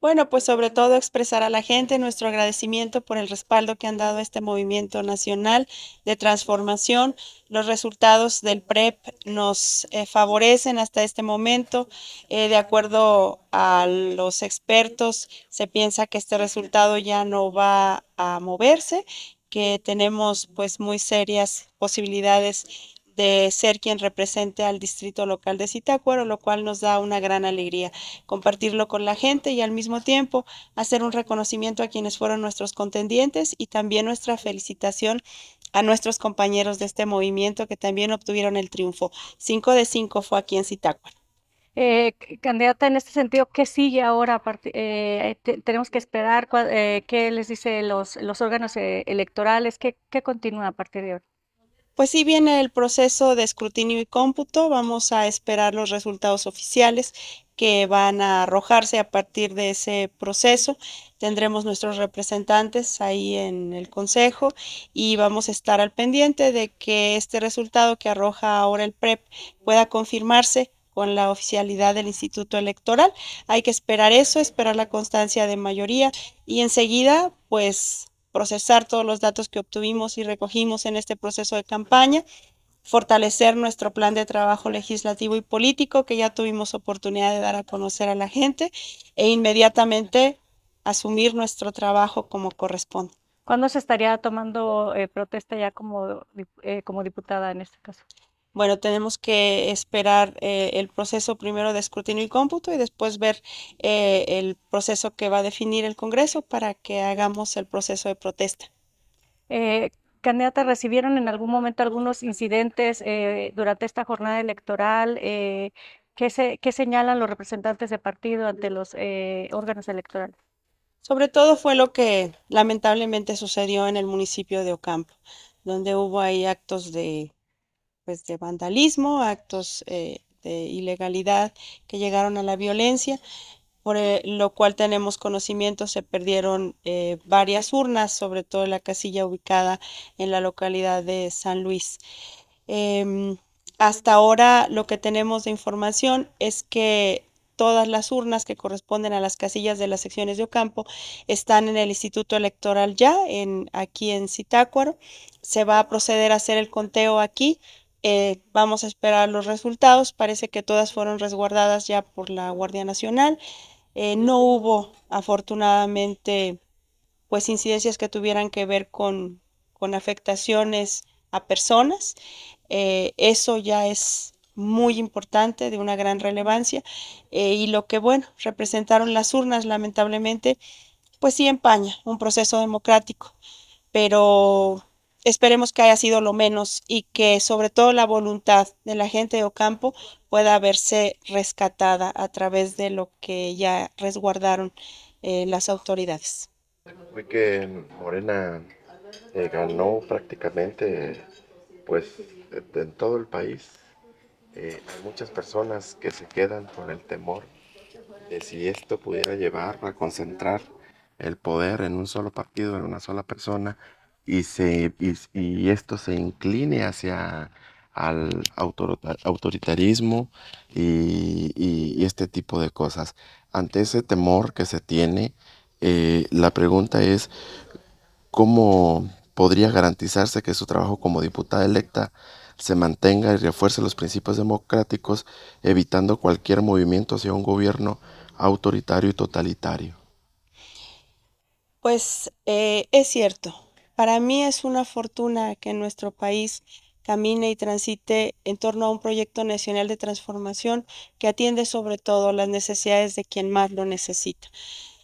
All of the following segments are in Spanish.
Bueno, pues sobre todo expresar a la gente nuestro agradecimiento por el respaldo que han dado a este movimiento nacional de transformación. Los resultados del PREP nos eh, favorecen hasta este momento. Eh, de acuerdo a los expertos, se piensa que este resultado ya no va a moverse que tenemos pues muy serias posibilidades de ser quien represente al distrito local de Zitácuaro, lo cual nos da una gran alegría compartirlo con la gente y al mismo tiempo hacer un reconocimiento a quienes fueron nuestros contendientes y también nuestra felicitación a nuestros compañeros de este movimiento que también obtuvieron el triunfo. Cinco de cinco fue aquí en Zitácuaro. Eh, candidata, en este sentido, ¿qué sigue ahora? Eh, ¿Tenemos que esperar eh, qué les dice los, los órganos electorales? ¿Qué, ¿Qué, continúa a partir de ahora? Pues sí viene el proceso de escrutinio y cómputo, vamos a esperar los resultados oficiales que van a arrojarse a partir de ese proceso. Tendremos nuestros representantes ahí en el Consejo y vamos a estar al pendiente de que este resultado que arroja ahora el PREP pueda confirmarse con la oficialidad del Instituto Electoral. Hay que esperar eso, esperar la constancia de mayoría y enseguida, pues procesar todos los datos que obtuvimos y recogimos en este proceso de campaña, fortalecer nuestro plan de trabajo legislativo y político que ya tuvimos oportunidad de dar a conocer a la gente e inmediatamente asumir nuestro trabajo como corresponde. ¿Cuándo se estaría tomando eh, protesta ya como, eh, como diputada en este caso? bueno, tenemos que esperar eh, el proceso primero de escrutinio y cómputo y después ver eh, el proceso que va a definir el Congreso para que hagamos el proceso de protesta. Eh, candidata, ¿recibieron en algún momento algunos incidentes eh, durante esta jornada electoral? ¿qué, ¿qué, señalan los representantes de partido ante los órganos electorales? Sobre todo fue lo que lamentablemente sucedió en el municipio de Ocampo, donde hubo ahí actos de pues, de vandalismo, actos eh, de ilegalidad que llegaron a la violencia, por eh, lo cual tenemos conocimiento se perdieron eh, varias urnas, sobre todo la casilla ubicada en la localidad de San Luis. Em, hasta ahora lo que tenemos de información es que todas las urnas que corresponden a las casillas de las secciones de Ocampo están en el Instituto Electoral ya, en, aquí en Citácuaro. Se va a proceder a hacer el conteo aquí eh, vamos a esperar los resultados. Parece que todas fueron resguardadas ya por la Guardia Nacional. Eh, no hubo, afortunadamente, pues incidencias que tuvieran que ver con, afectaciones a personas. Eh, eso ya es muy importante, de una gran relevancia. y lo que, bueno, representaron las urnas, lamentablemente, pues sí empaña un proceso democrático. Pero esperemos que haya sido lo menos y que sobre todo la voluntad de la gente de Ocampo pueda verse rescatada a través de lo que ya resguardaron eh, las autoridades. Fue que Morena eh, ganó prácticamente pues en todo el país. Eh, hay muchas personas que se quedan con el temor de si esto pudiera llevar a concentrar el poder en un solo partido, en una sola persona, y, se, y, esto se incline hacia al autoritarismo y, este tipo de cosas. Ante ese temor que se tiene, eh, la pregunta es, ¿cómo podría garantizarse que su trabajo como diputada electa se mantenga y refuerce los principios democráticos, evitando cualquier movimiento hacia un gobierno autoritario y totalitario? Pues eh, es cierto, para mí es una fortuna que nuestro país camine y transite en torno a un proyecto nacional de transformación que atiende sobre todo las necesidades de quien más lo necesita.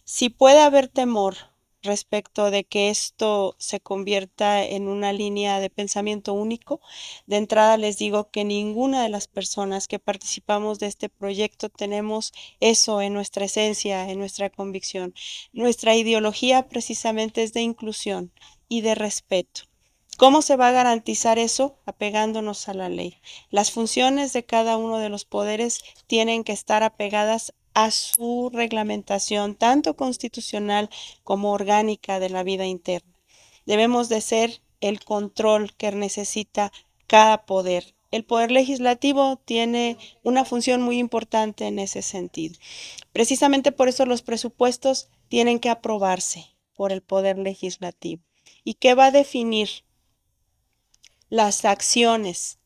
Si puede haber temor respecto de que esto se convierta en una línea de pensamiento único. De entrada les digo que ninguna de las personas que participamos de este proyecto tenemos eso en nuestra esencia, en nuestra convicción. Nuestra ideología precisamente es de inclusión, y de respeto. ¿Cómo se va a garantizar eso? Apegándonos a la ley. Las funciones de cada uno de los poderes tienen que estar apegadas a su reglamentación, tanto constitucional como orgánica de la vida interna. Debemos de ser el control que necesita cada poder. El poder legislativo tiene una función muy importante en ese sentido. Precisamente por eso los presupuestos tienen que aprobarse por el poder legislativo. ¿Y qué va a definir? Las acciones.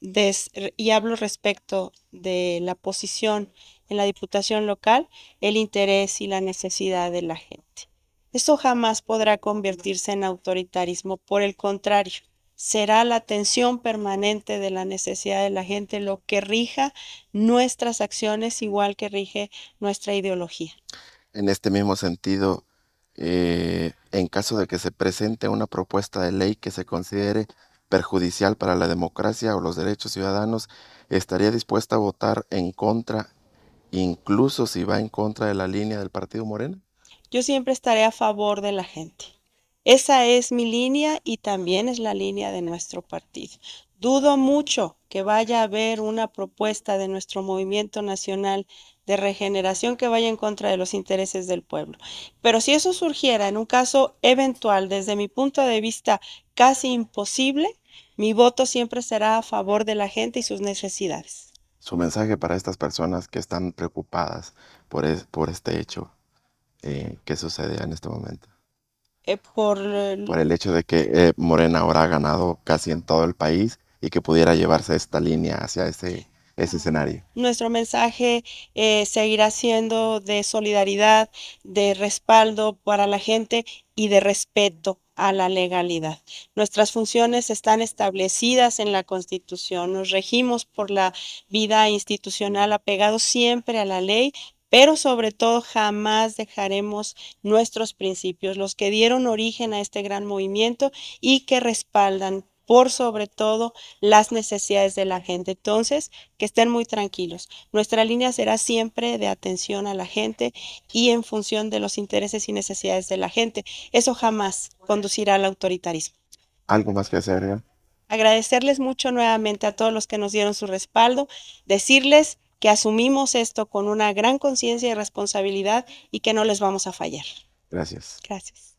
y hablo respecto de la posición en la Diputación local, el interés y la necesidad de la gente. Eso jamás podrá convertirse en autoritarismo, por el contrario, será la atención permanente de la necesidad de la gente lo que rija nuestras acciones igual que rige nuestra ideología. En este mismo sentido, eh, en caso de que se presente una propuesta de ley que se considere perjudicial para la democracia o los derechos ciudadanos, estaría dispuesta a votar en contra, incluso si va en contra de la línea del Partido Moreno? Yo siempre estaré a favor de la gente. Esa es mi línea y también es la línea de nuestro partido. Dudo mucho que vaya a haber una propuesta de nuestro movimiento nacional de regeneración que vaya en contra de los intereses del pueblo. Pero si eso surgiera en un caso eventual, desde mi punto de vista casi imposible, mi voto siempre será a favor de la gente y sus necesidades. Su mensaje para estas personas que están preocupadas por, este hecho eh, que sucede en este momento. Eh, por, el... hecho de que eh, Morena ahora ha ganado casi en todo el país y que pudiera llevarse esta línea hacia ese, ese escenario. Nuestro mensaje eh, seguirá siendo de solidaridad, de respaldo para la gente y de respeto a la legalidad. Nuestras funciones están establecidas en la Constitución, nos regimos por la vida institucional apegados siempre a la ley, pero sobre todo jamás dejaremos nuestros principios, los que dieron origen a este gran movimiento y que respaldan por sobre todo las necesidades de la gente. Entonces, que estén muy tranquilos. Nuestra línea será siempre de atención a la gente y en función de los intereses y necesidades de la gente. Eso jamás conducirá al autoritarismo. ¿Algo más que hacer? Agradecerles mucho nuevamente a todos los que nos dieron su respaldo, decirles que asumimos esto con una gran conciencia y responsabilidad y que no les vamos a fallar. Gracias. Gracias.